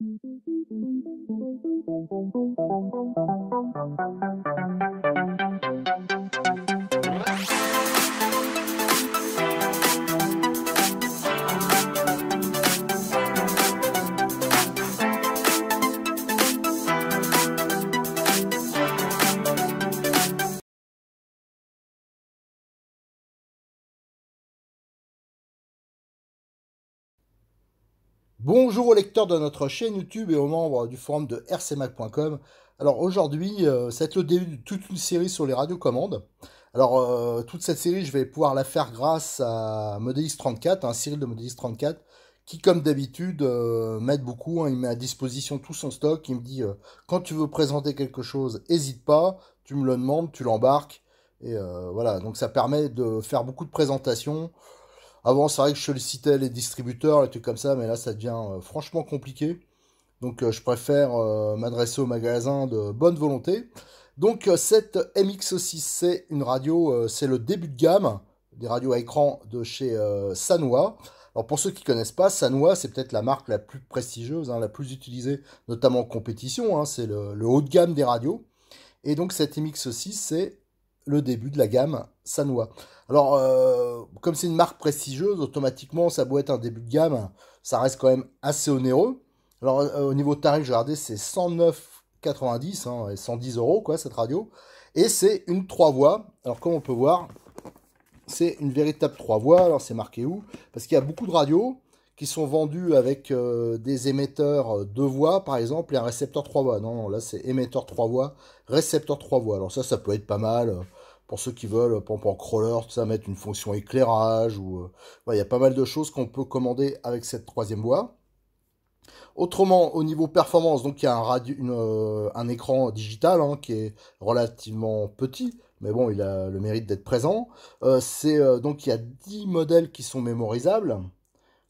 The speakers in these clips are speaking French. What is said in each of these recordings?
Thank you. Bonjour aux lecteurs de notre chaîne YouTube et aux membres du forum de rcmac.com. Alors aujourd'hui, c'est euh, le début de toute une série sur les radiocommandes. Alors euh, toute cette série, je vais pouvoir la faire grâce à Modelis 34, un Cyril de Modélis 34, qui comme d'habitude euh, m'aide beaucoup, hein. il met à disposition tout son stock, il me dit quand tu veux présenter quelque chose, hésite pas, tu me le demandes, tu l'embarques. Et voilà, donc ça permet de faire beaucoup de présentations, avant, c'est vrai que je sollicitais les distributeurs, les trucs comme ça, mais là, ça devient euh, franchement compliqué. Donc, euh, je préfère euh, m'adresser au magasin de bonne volonté. Donc, cette MX6, c'est une radio, c'est le début de gamme des radios à écran de chez Sanoa. Alors, pour ceux qui ne connaissent pas, Sanoa, c'est peut-être la marque la plus prestigieuse, hein, la plus utilisée, notamment en compétition. Hein. c'est le, le haut de gamme des radios. Et donc, cette MX6, c'est le début de la gamme Sanwa. Alors, euh, comme c'est une marque prestigieuse, automatiquement, ça doit être un début de gamme, ça reste quand même assez onéreux. Alors, euh, au niveau de tarif, j'ai regardé, c'est 109,90 hein, et 110 euros, quoi, cette radio. Et c'est une 3 voix. Alors, comme on peut voir, c'est une véritable 3 voix. Alors, c'est marqué où Parce qu'il y a beaucoup de radios qui sont vendues avec euh, des émetteurs 2 voix par exemple et un récepteur 3 voix. Non, non là c'est émetteur 3 voix, récepteur 3 voix. Alors ça, ça peut être pas mal pour ceux qui veulent, euh, pompe en crawler, tout ça, mettre une fonction éclairage. ou euh, Il ya y a pas mal de choses qu'on peut commander avec cette troisième voie. Autrement, au niveau performance, donc il y a un, radio, une, euh, un écran digital hein, qui est relativement petit, mais bon, il a le mérite d'être présent. c'est donc il y a 10 modèles qui sont mémorisables.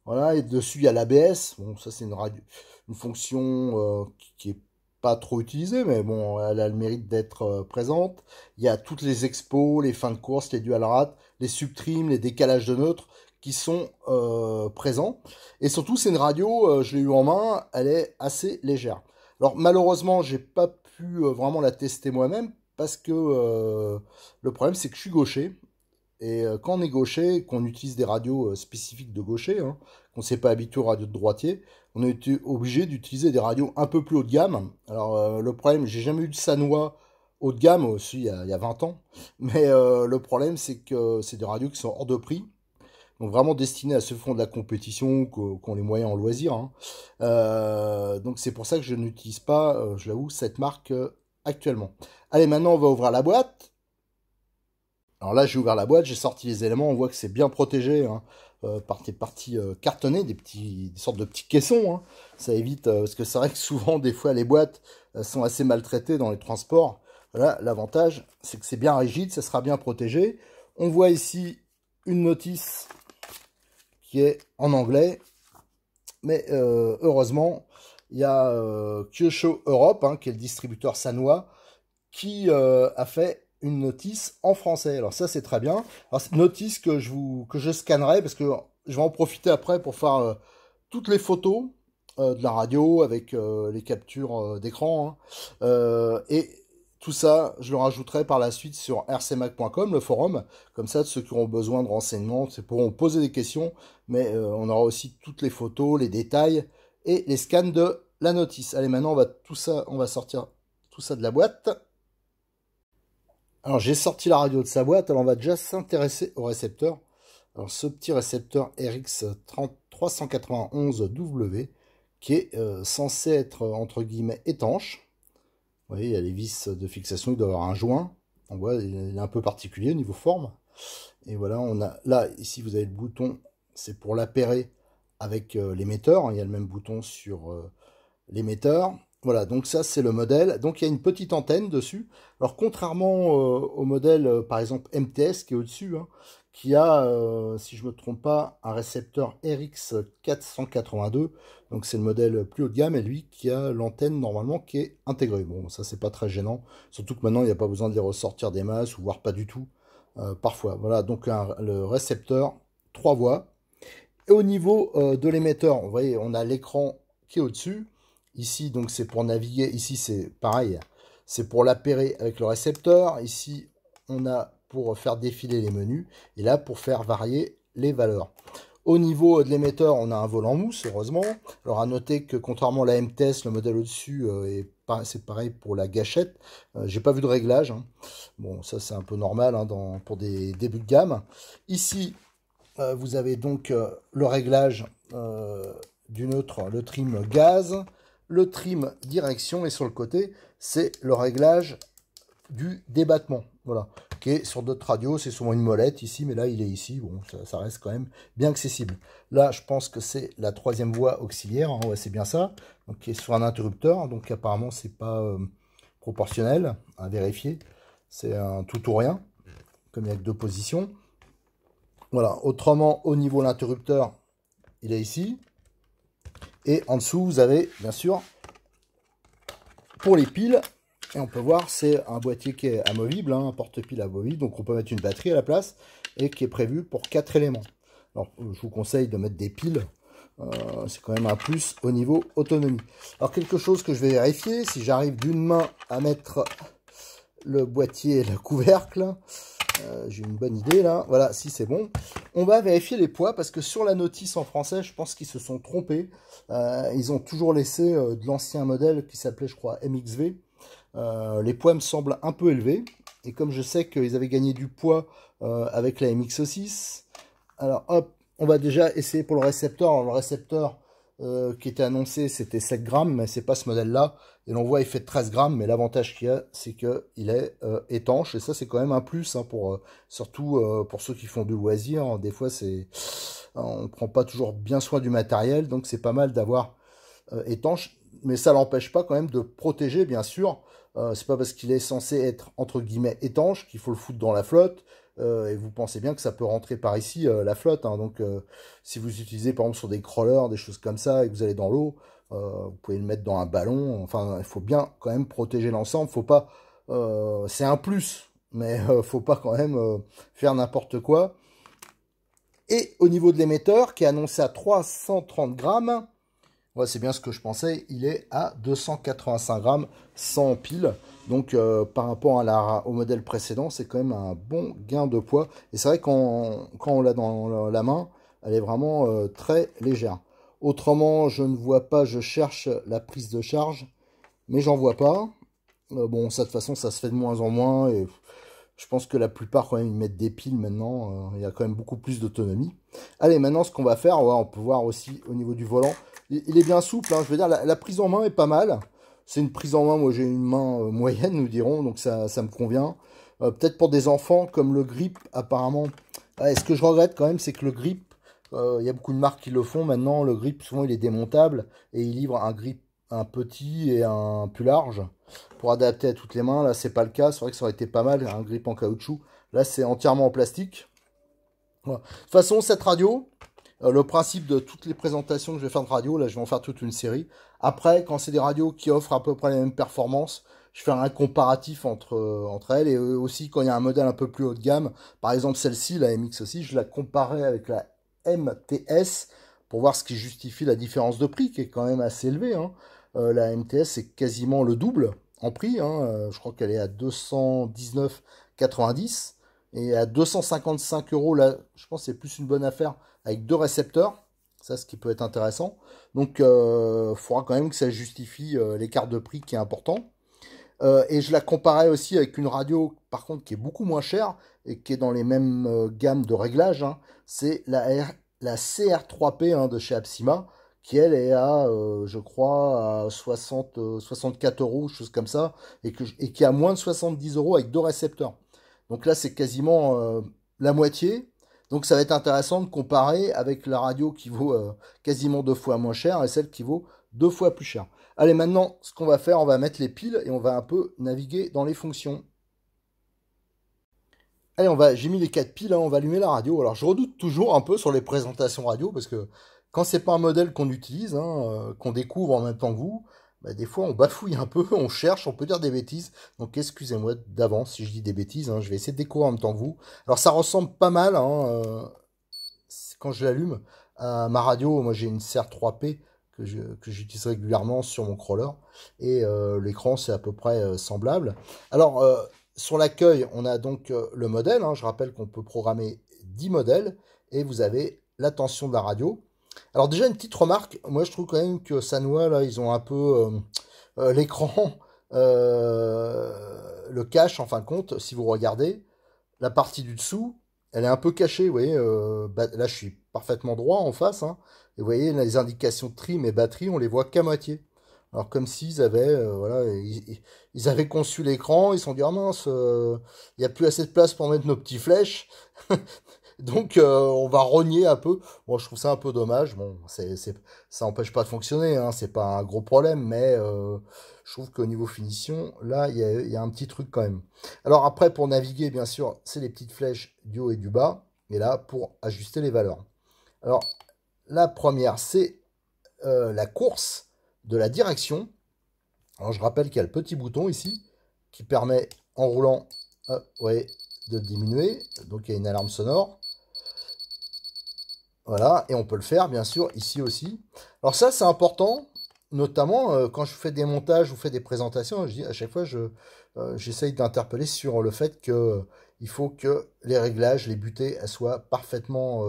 Voilà, et dessus il y a l'ABS. Bon, ça c'est une radio, une fonction qui est pas trop utilisée, mais bon, elle a le mérite d'être euh, présente. Il y a toutes les expos, les fins de course, les dual rate, les subtrimes, les décalages de neutre qui sont euh, présents. Et surtout, c'est une radio, euh, je l'ai eu en main, elle est assez légère. Alors malheureusement, j'ai pas pu vraiment la tester moi-même parce que le problème c'est que je suis gaucher et euh, quand on est gaucher, qu'on utilise des radios euh, spécifiques de gaucher, hein, qu'on ne s'est pas habitué aux radios de droitier, on a été obligé d'utiliser des radios un peu plus haut de gamme. Alors euh, le problème, j'ai jamais eu de Sanois haut de gamme aussi il y a, 20 ans, mais le problème c'est que c'est des radios qui sont hors de prix, donc vraiment destinés à ce fond de la compétition, qui ont les moyens en loisir. Hein. donc c'est pour ça que je n'utilise pas, je l'avoue, cette marque actuellement. Allez, maintenant on va ouvrir la boîte alors là, j'ai ouvert la boîte, j'ai sorti les éléments, on voit que c'est bien protégé hein, euh, par des parties euh, cartonnées, des, petits, sortes de petits caissons. Hein. Ça évite, euh, parce que c'est vrai que souvent, des fois, les boîtes sont assez maltraitées dans les transports. Là, l'avantage, c'est que c'est bien rigide, ça sera bien protégé. On voit ici une notice qui est en anglais, mais heureusement, il y a Kyosho Europe, hein, qui est le distributeur sanois, qui a fait une notice en français. Alors ça c'est très bien. Alors cette notice que je vous que je scannerai parce que je vais en profiter après pour faire euh, toutes les photos euh, de la radio avec euh, les captures d'écran hein. et tout ça, je le rajouterai par la suite sur rcmac.com, le forum. Comme ça, ceux qui auront besoin de renseignements pourront poser des questions. Mais on aura aussi toutes les photos, les détails et les scans de la notice. Allez, maintenant, on va tout ça, on va sortir tout ça de la boîte. Alors j'ai sorti la radio de sa boîte, alors on va déjà s'intéresser au récepteur. Alors ce petit récepteur RX 391W qui est euh, censé être euh, entre guillemets étanche. Vous voyez, il y a les vis de fixation, il doit avoir un joint. On voit, il est un peu particulier au niveau forme. Et voilà, on a là, ici vous avez le bouton, c'est pour l'appairer avec euh, l'émetteur. Il y a le même bouton sur l'émetteur. Voilà, donc ça c'est le modèle. Donc il y a une petite antenne dessus. Alors contrairement euh, au modèle euh, par exemple MTS qui est au-dessus, hein, qui a, euh, si je ne me trompe pas, un récepteur RX482. Donc c'est le modèle plus haut de gamme et lui qui a l'antenne normalement qui est intégrée. Bon, ça c'est pas très gênant. Surtout que maintenant il n'y a pas besoin d'y ressortir des masses ou voire pas du tout parfois. Voilà, donc le récepteur 3 voies. Et au niveau de l'émetteur, vous voyez, on a l'écran qui est au-dessus Ici, donc, c'est pour naviguer. Ici, c'est pareil. C'est pour l'appairer avec le récepteur. Ici, on a pour faire défiler les menus. Et là, pour faire varier les valeurs. Au niveau de l'émetteur, on a un volant mousse, heureusement. Alors à noter que contrairement à la MTS, le modèle au-dessus, euh, c'est pareil pour la gâchette. Euh, j'ai pas vu de réglage. Hein. Bon, ça c'est un peu normal hein, pour des débuts de gamme. Ici, euh, vous avez donc le réglage du neutre, le trim gaz, le trim direction et sur le côté, c'est le réglage du débattement. Voilà, qui est sur d'autres radios, c'est souvent une molette ici, mais là il est ici, bon, ça, reste quand même bien accessible. Là, je pense que c'est la troisième voie auxiliaire, hein, ouais, c'est bien ça, donc qui est sur un interrupteur, donc apparemment c'est pas euh, proportionnel, à vérifier, c'est un tout ou rien, comme il y a que deux positions. Voilà, autrement, au niveau de l'interrupteur, il est ici, et en dessous, vous avez bien sûr pour les piles. Et on peut voir, c'est un boîtier qui est amovible, hein, un porte-pile amovible. Donc on peut mettre une batterie à la place et qui est prévu pour quatre éléments. Alors euh, je vous conseille de mettre des piles. Euh, c'est quand même un plus au niveau autonomie. Alors quelque chose que je vais vérifier, si j'arrive d'une main à mettre le boîtier et le couvercle, euh, j'ai une bonne idée là. Voilà, si c'est bon. On va vérifier les poids parce que sur la notice en français, je pense qu'ils se sont trompés. Euh, ils ont toujours laissé euh, de l'ancien modèle qui s'appelait, je crois, MXV. les poids me semblent un peu élevés. Et comme je sais qu'ils avaient gagné du poids avec la mxo 6 alors hop, on va déjà essayer pour le récepteur. le récepteur qui était annoncé, c'était 7 grammes, mais c'est pas ce modèle-là. Et l'on voit, il fait 13 grammes, mais l'avantage qu'il a, c'est qu'il est, il est euh, étanche. Et ça, c'est quand même un plus, hein, pour, euh, surtout euh, pour ceux qui font du loisir. Hein. Des fois, c'est on ne prend pas toujours bien soin du matériel, donc c'est pas mal d'avoir étanche mais ça l'empêche pas quand même de protéger, bien sûr. Ce c'est pas parce qu'il est censé être entre guillemets étanche qu'il faut le foutre dans la flotte. et vous pensez bien que ça peut rentrer par ici la flotte. Hein. donc, si vous utilisez par exemple sur des crawlers, des choses comme ça, et que vous allez dans l'eau, euh, vous pouvez le mettre dans un ballon. Enfin, il faut bien quand même protéger l'ensemble. Faut pas. Euh, c'est un plus, mais euh, faut pas quand même faire n'importe quoi. Et au niveau de l'émetteur, qui est annoncé à 330 grammes, c'est bien ce que je pensais, il est à 285 grammes sans pile. Donc par rapport à au modèle précédent, c'est quand même un bon gain de poids. Et c'est vrai quand, quand on l'a dans la main, elle est vraiment très légère. Autrement, je ne vois pas, je cherche la prise de charge, mais j'en vois pas. Euh, bon, ça de toute façon, ça se fait de moins en moins, et je pense que la plupart, quand même, ils mettent des piles maintenant, euh, il y a quand même beaucoup plus d'autonomie. Allez, maintenant, ce qu'on va faire, on, peut voir aussi au niveau du volant, il, est bien souple, hein, je veux dire, la, prise en main est pas mal. C'est une prise en main, moi j'ai une main euh, moyenne, nous dirons, donc ça, ça me convient. Peut-être pour des enfants, comme le grip, apparemment, est ce que je regrette quand même, c'est que le grip, euh, il y a beaucoup de marques qui le font. Maintenant, le grip, souvent, il est démontable et il livre un grip un petit et un plus large pour adapter à toutes les mains. Là, c'est pas le cas. C'est vrai que ça aurait été pas mal, un grip en caoutchouc. Là, c'est entièrement en plastique. De toute façon, cette radio, euh, le principe de toutes les présentations que je vais faire de radio, là, je vais en faire toute une série. Après, quand c'est des radios qui offrent à peu près les mêmes performances, je fais un comparatif entre, euh, entre elles. Et aussi, quand il y a un modèle un peu plus haut de gamme, par exemple celle-ci, la MX aussi, je la comparais avec la MTS pour voir ce qui justifie la différence de prix qui est quand même assez élevée. Hein. Euh, la MTS est quasiment le double en prix. Hein. Euh, je crois qu'elle est à 219,90 et à 255 euros. Là, je pense que c'est plus une bonne affaire avec deux récepteurs. Ça, ce qui peut être intéressant. Donc, il euh, faudra quand même que ça justifie l'écart de prix qui est important. et je la comparais aussi avec une radio, par contre, qui est beaucoup moins chère, et qui est dans les mêmes euh, gammes de réglages, hein, c'est la, la CR3P hein, de chez Absima, qui elle est à, euh, je crois, à 60, 64 euh, euros, chose comme ça, et, que, et qui a moins de 70 euros avec deux récepteurs. Donc là, c'est quasiment la moitié. Donc ça va être intéressant de comparer avec la radio qui vaut quasiment deux fois moins cher et celle qui vaut deux fois plus cher. Allez, maintenant, ce qu'on va faire, on va mettre les piles et on va un peu naviguer dans les fonctions. Allez, va, j'ai mis les quatre piles, hein, on va allumer la radio. Alors, je redoute toujours un peu sur les présentations radio parce que quand c'est pas un modèle qu'on utilise, hein, euh, qu'on découvre en même temps que vous, bah, des fois on bafouille un peu, on cherche, on peut dire des bêtises. Donc, excusez-moi d'avance si je dis des bêtises. Hein, je vais essayer de découvrir en même temps que vous. Alors, ça ressemble pas mal euh, quand je l'allume à ma radio. Moi, j'ai une serre 3 p que j'utilise régulièrement sur mon crawler et euh, l'écran c'est à peu près semblable. Alors sur l'accueil, on a donc euh, le modèle. Hein. Je rappelle qu'on peut programmer 10 modèles et vous avez la tension de la radio. Alors déjà une petite remarque, moi je trouve quand même que Sanwa, là ils ont un peu euh, euh, l'écran, le cache en fin de compte, si vous regardez, la partie du dessous, elle est un peu cachée, vous voyez, là je suis parfaitement droit en face, hein. et vous voyez les indications trim et batterie, on les voit qu'à moitié. Alors comme s'ils avaient, euh, voilà, ils, avaient conçu l'écran, ils se sont dit ah mince, il euh, n'y a plus assez de place pour mettre nos petites flèches, donc euh, on va rogner un peu. Moi je trouve ça un peu dommage. Bon, ça n'empêche pas de fonctionner, hein, c'est pas un gros problème, mais je trouve qu'au niveau finition, là il y a, un petit truc quand même. Alors après pour naviguer, bien sûr, c'est les petites flèches du haut et du bas, mais là pour ajuster les valeurs. Alors la première c'est la course de la direction. Alors je rappelle qu'il y a le petit bouton ici qui permet en roulant de diminuer. Donc il y a une alarme sonore. Voilà, et on peut le faire bien sûr ici aussi. Alors ça c'est important, notamment euh, quand je fais des montages ou fais des présentations, je dis à chaque fois je euh, j'essaye d'interpeller sur le fait que euh, il faut que les réglages, les butées, soient parfaitement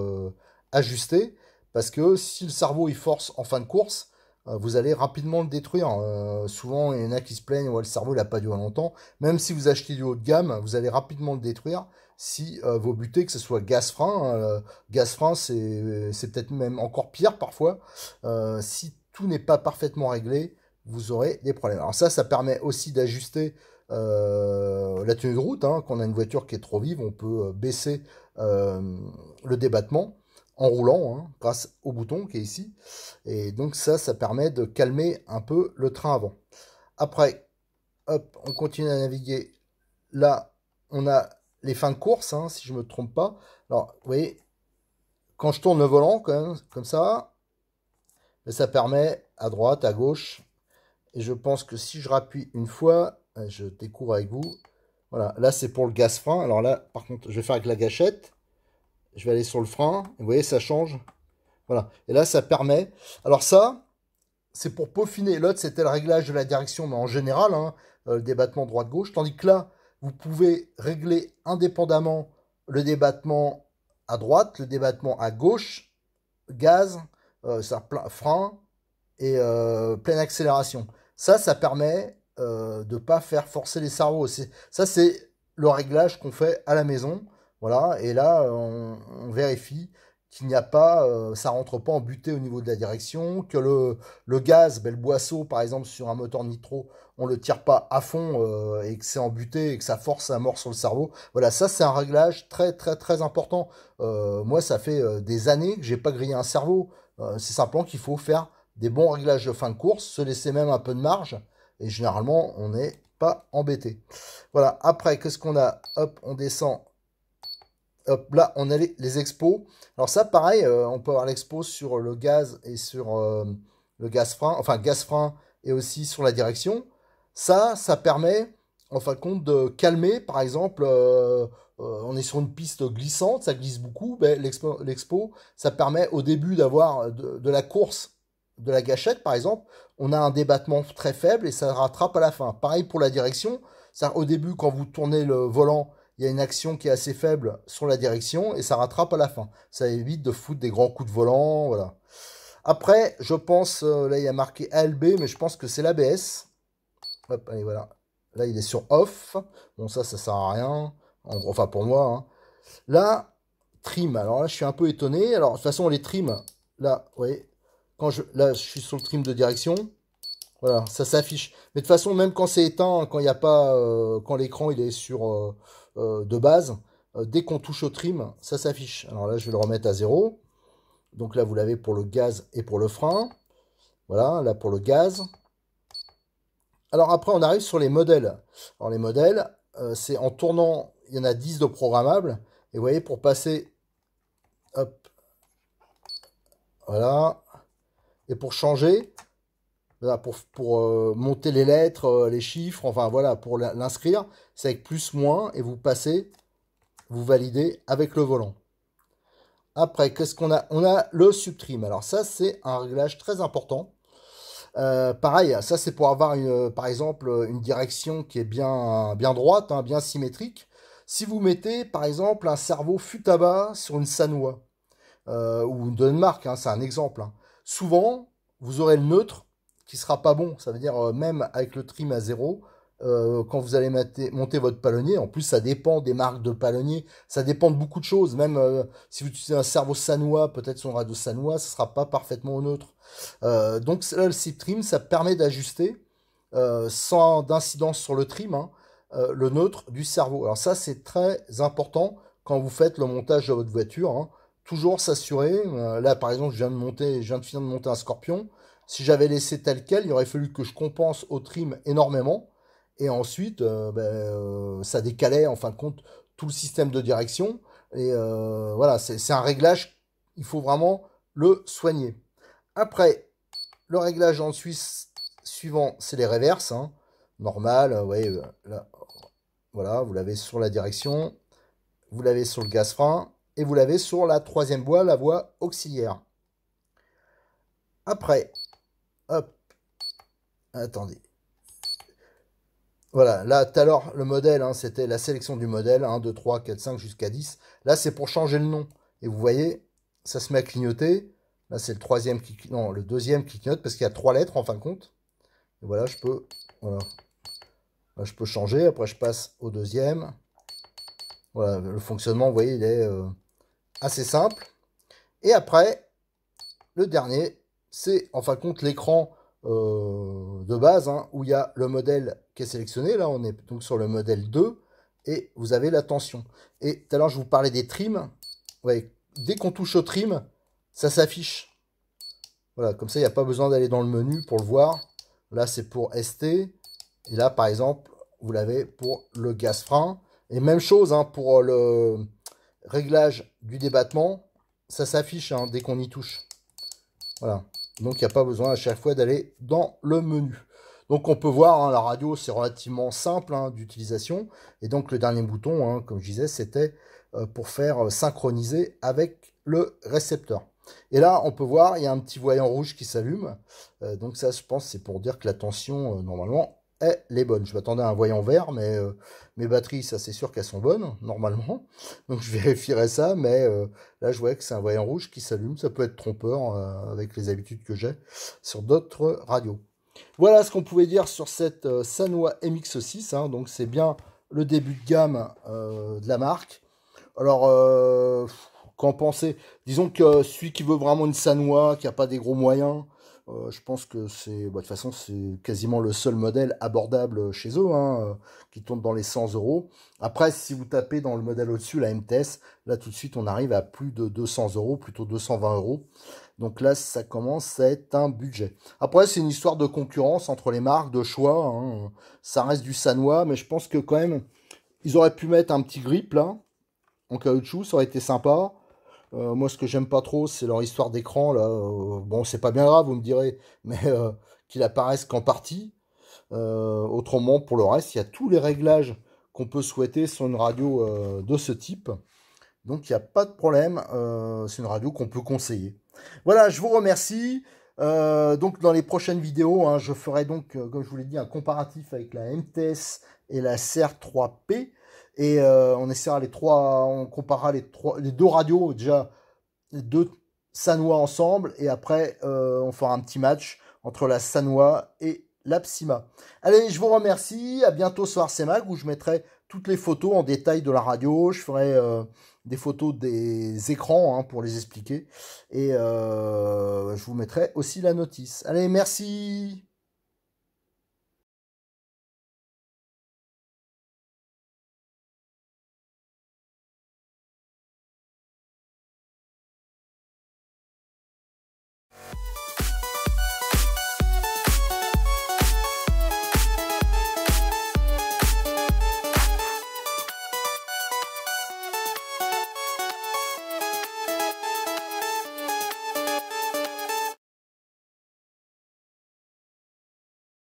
ajustés. Parce que si le cerveau il force en fin de course, euh, vous allez rapidement le détruire. Hein. Euh, souvent, il y en a qui se plaignent, ou le cerveau, n'a pas duré longtemps. Même si vous achetez du haut de gamme, vous allez rapidement le détruire si euh, vos butez, que ce soit gaz frein. Hein, gaz frein, c'est, peut-être même encore pire parfois. si tout n'est pas parfaitement réglé, vous aurez des problèmes. Alors ça, ça permet aussi d'ajuster la tenue de route. Hein. Quand on a une voiture qui est trop vive, on peut baisser le débattement en roulant, hein, grâce au bouton qui est ici. Et donc ça, ça permet de calmer un peu le train avant. Après, hop, on continue à naviguer. Là, on a les fins de course, hein, si je me trompe pas. Alors, vous voyez, quand je tourne le volant comme, comme ça, ça permet à droite, à gauche. Et je pense que si je rappuie une fois, euh, je découvre avec vous. Voilà, là c'est pour le gaz frein. Alors là, par contre, je vais faire avec la gâchette. Je vais aller sur le frein. Vous voyez, ça change. Voilà. Et là, ça permet. Alors ça, c'est pour peaufiner. L'autre, c'était le réglage de la direction, mais en général, hein, euh, le débattement droite-gauche. Tandis que là, vous pouvez régler indépendamment le débattement à droite, le débattement à gauche, gaz, euh, frein et euh, pleine accélération. Ça, ça permet de ne pas faire forcer les cerveaux. Ça, c'est le réglage qu'on fait à la maison. Voilà, et là, on, vérifie qu'il n'y a pas, ça euh, ça rentre pas en butée au niveau de la direction, que le, gaz, ben, le boisseau par exemple sur un moteur nitro, on le tire pas à fond euh, et que c'est en butée et que ça force un mort sur le cerveau. Voilà, ça c'est un réglage très très très important. Euh, moi, ça fait des années que j'ai pas grillé un cerveau. c'est simplement qu'il faut faire des bons réglages de fin de course, se laisser même un peu de marge et généralement on n'est pas embêté. Voilà. Après, qu'est-ce qu'on a Hop, on descend là, on a les, expos. Alors ça, pareil, euh, on peut avoir l'expo sur le gaz et sur euh, le gaz frein, enfin gaz frein et aussi sur la direction. Ça, ça permet, en fin de compte, de calmer, par exemple, euh, on est sur une piste glissante, ça glisse beaucoup, ben, l'expo, ça permet au début d'avoir de, de la course de la gâchette, par exemple, on a un débattement très faible et ça rattrape à la fin. Pareil pour la direction. Ça, au début, quand vous tournez le volant, il y a une action qui est assez faible sur la direction et ça rattrape à la fin. Ça évite de foutre des grands coups de volant, voilà. Après, je pense, euh, là il a marqué LB, mais je pense que c'est l'ABS. Hop, allez, voilà. Là, il est sur off. Bon, ça, ça sert à rien. enfin, pour moi. Hein. Là, trim. Alors là, je suis un peu étonné. Alors, de toute façon, les trims, là, vous voyez, quand je, là, je suis sur le trim de direction. Voilà, ça s'affiche. Mais de toute façon, même quand c'est éteint, hein, quand il n'y a pas, euh, quand l'écran il est sur, euh, euh, de base, euh, dès qu'on touche au trim, ça s'affiche. Alors là, je vais le remettre à 0. Donc là, vous l'avez pour le gaz et pour le frein. Voilà, là pour le gaz. Alors après, on arrive sur les modèles. Alors les modèles, euh, c'est en tournant, il y en a 10 de programmables. Et vous voyez, pour passer, voilà. Et pour changer, pour, euh, monter les lettres, euh, les chiffres, enfin voilà, pour l'inscrire, c'est avec plus moins et vous passez, vous validez avec le volant. Après, qu'est-ce qu'on a On a le subtrim. Alors ça, c'est un réglage très important. Euh, pareil, ça c'est pour avoir une, par exemple une direction qui est bien, bien droite, hein, bien symétrique. Si vous mettez par exemple un cerveau futaba sur une Sanoa, ou une Danemark, hein, c'est un exemple, hein, souvent vous aurez le neutre qui sera pas bon. Ça veut dire, euh, même avec le trim à zéro, euh, quand vous allez monter votre palonnier, en plus ça dépend des marques de palonnier, ça dépend de beaucoup de choses. Même euh, si vous utilisez un cerveau sanois, peut-être son radio sanois, ce sera pas parfaitement au neutre. donc là, le sip trim, ça permet d'ajuster sans d'incidence sur le trim, hein, le neutre du cerveau. Alors ça, c'est très important quand vous faites le montage de votre voiture. Hein. toujours s'assurer. là, par exemple, je viens de monter, je viens de finir de monter un Scorpion. Si j'avais laissé tel quel, il aurait fallu que je compense au trim énormément. Et ensuite, euh, ben, euh, ça décalait en fin de compte tout le système de direction. Et euh, voilà, c'est un réglage, il faut vraiment le soigner. Après, le réglage en Suisse suivant, c'est les reverses. Hein. Normal, vous là, voilà, vous l'avez sur la direction, vous l'avez sur le gaz frein, et vous l'avez sur la troisième voie, la voie auxiliaire. Après, Hop. Attendez. Voilà, là, tout à l'heure, le modèle, hein, c'était la sélection du modèle, 1, 2, 3, 4, 5, jusqu'à 10. Là, c'est pour changer le nom. Et vous voyez, ça se met à clignoter. Là, c'est le troisième qui non, le deuxième qui clignote, parce qu'il y a trois lettres, en fin de compte. Et voilà, je peux... Voilà. je peux changer. Après, je passe au deuxième. Voilà, le fonctionnement, vous voyez, il est euh, assez simple. Et après, le dernier, c'est en fin de compte l'écran euh, de base hein, où il y a le modèle qui est sélectionné. Là, on est donc sur le modèle 2 et vous avez la tension. Et tout à l'heure, je vous parlais des trims. dès qu'on touche au trim, ça s'affiche. Voilà, comme ça, il n'y a pas besoin d'aller dans le menu pour le voir. Là, c'est pour ST. Et là, par exemple, vous l'avez pour le gaz frein. Et même chose hein, pour le réglage du débattement. Ça s'affiche hein, dès qu'on y touche. Voilà. Donc il n'y a pas besoin à chaque fois d'aller dans le menu. Donc on peut voir, hein, la radio c'est relativement simple hein, d'utilisation. Et donc le dernier bouton, hein, comme je disais, c'était euh, pour faire euh, synchroniser avec le récepteur. Et là, on peut voir, il y a un petit voyant rouge qui s'allume. Euh, donc ça, je pense, c'est pour dire que la tension, normalement, elle est bonne. Je m'attendais à un voyant vert, mais euh, mes batteries, ça c'est sûr qu'elles sont bonnes, normalement. Donc je vérifierai ça, mais euh, là je vois que c'est un voyant rouge qui s'allume. Ça peut être trompeur euh, avec les habitudes que j'ai sur d'autres radios. Voilà ce qu'on pouvait dire sur cette Sanoa MX6. Hein. donc c'est bien le début de gamme de la marque. Alors, qu'en penser Disons que celui qui veut vraiment une Sanoa, qui n'a pas des gros moyens, euh, je pense que c'est, bah, de toute façon, c'est quasiment le seul modèle abordable euh, chez eux, hein, euh, qui tourne dans les 100 euros. Après, si vous tapez dans le modèle au-dessus, la MTS, là tout de suite, on arrive à plus de 200 euros, plutôt 220 euros. Donc là, ça commence à être un budget. Après, c'est une histoire de concurrence entre les marques, de choix. Hein. Ça reste du sanois, mais je pense que quand même, ils auraient pu mettre un petit grip là, en caoutchouc, ça aurait été sympa. Euh, moi, ce que j'aime pas trop, c'est leur histoire d'écran. Là, euh, bon, c'est pas bien grave, vous me direz, mais euh, qu'il apparaisse qu'en partie. autrement, pour le reste, il y a tous les réglages qu'on peut souhaiter sur une radio de ce type. Donc, il n'y a pas de problème. c'est une radio qu'on peut conseiller. Voilà, je vous remercie. donc, dans les prochaines vidéos, hein, je ferai donc, comme je vous l'ai dit, un comparatif avec la MTS et la CR3P. Et euh, on essaiera les trois, on comparera les, trois, les deux radios, déjà les deux Sanois ensemble. Et après, euh, on fera un petit match entre la Sanois et la Psima. Allez, je vous remercie. À bientôt sur mag où je mettrai toutes les photos en détail de la radio. Je ferai euh, des photos des écrans hein, pour les expliquer. Et je vous mettrai aussi la notice. Allez, merci.